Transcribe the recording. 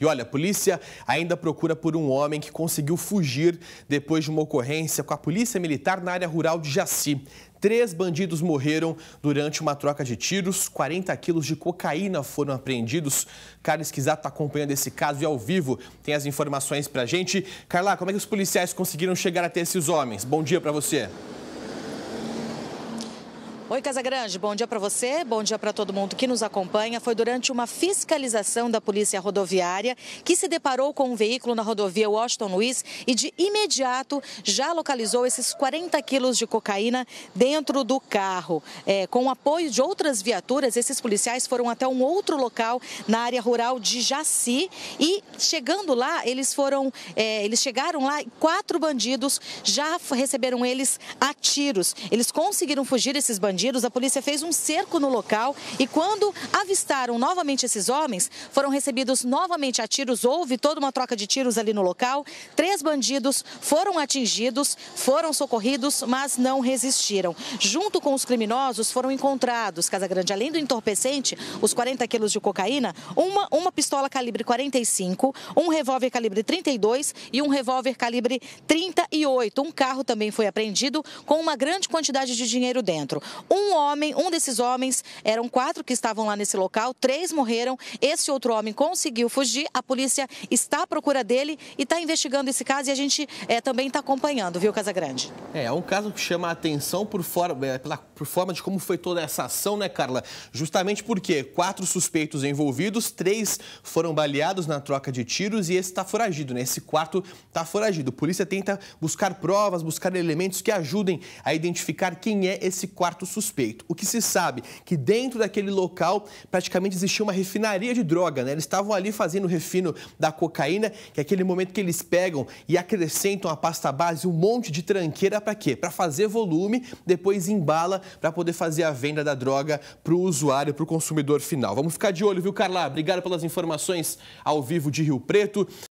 E olha, a polícia ainda procura por um homem que conseguiu fugir depois de uma ocorrência com a polícia militar na área rural de Jaci. Três bandidos morreram durante uma troca de tiros, 40 quilos de cocaína foram apreendidos. Carla Quisato está acompanhando esse caso e ao vivo tem as informações para a gente. Carla, como é que os policiais conseguiram chegar até esses homens? Bom dia para você. Oi, Casagrande, bom dia para você, bom dia para todo mundo que nos acompanha. Foi durante uma fiscalização da Polícia Rodoviária que se deparou com um veículo na rodovia Washington Luiz e de imediato já localizou esses 40 quilos de cocaína dentro do carro. É, com o apoio de outras viaturas, esses policiais foram até um outro local na área rural de Jaci e chegando lá, eles foram, é, eles chegaram lá e quatro bandidos já receberam eles a tiros. Eles conseguiram fugir esses bandidos bandidos, a polícia fez um cerco no local e quando avistaram novamente esses homens, foram recebidos novamente a tiros. Houve toda uma troca de tiros ali no local. Três bandidos foram atingidos, foram socorridos, mas não resistiram. Junto com os criminosos foram encontrados, Casa Grande, além do entorpecente, os 40 quilos de cocaína, uma, uma pistola calibre 45, um revólver calibre 32 e um revólver calibre 38. Um carro também foi apreendido com uma grande quantidade de dinheiro dentro. Um homem, um desses homens, eram quatro que estavam lá nesse local, três morreram. Esse outro homem conseguiu fugir. A polícia está à procura dele e está investigando esse caso e a gente é, também está acompanhando, viu, Casagrande? É, é um caso que chama a atenção por forma, é, pela, por forma de como foi toda essa ação, né, Carla? Justamente porque quatro suspeitos envolvidos, três foram baleados na troca de tiros e esse está foragido, né? Esse quarto está foragido. A polícia tenta buscar provas, buscar elementos que ajudem a identificar quem é esse quarto suspeito suspeito. O que se sabe que dentro daquele local praticamente existia uma refinaria de droga, né? Eles estavam ali fazendo o refino da cocaína, que é aquele momento que eles pegam e acrescentam a pasta base um monte de tranqueira para quê? Para fazer volume, depois embala para poder fazer a venda da droga para o usuário, para o consumidor final. Vamos ficar de olho, viu, Carla? Obrigado pelas informações ao vivo de Rio Preto.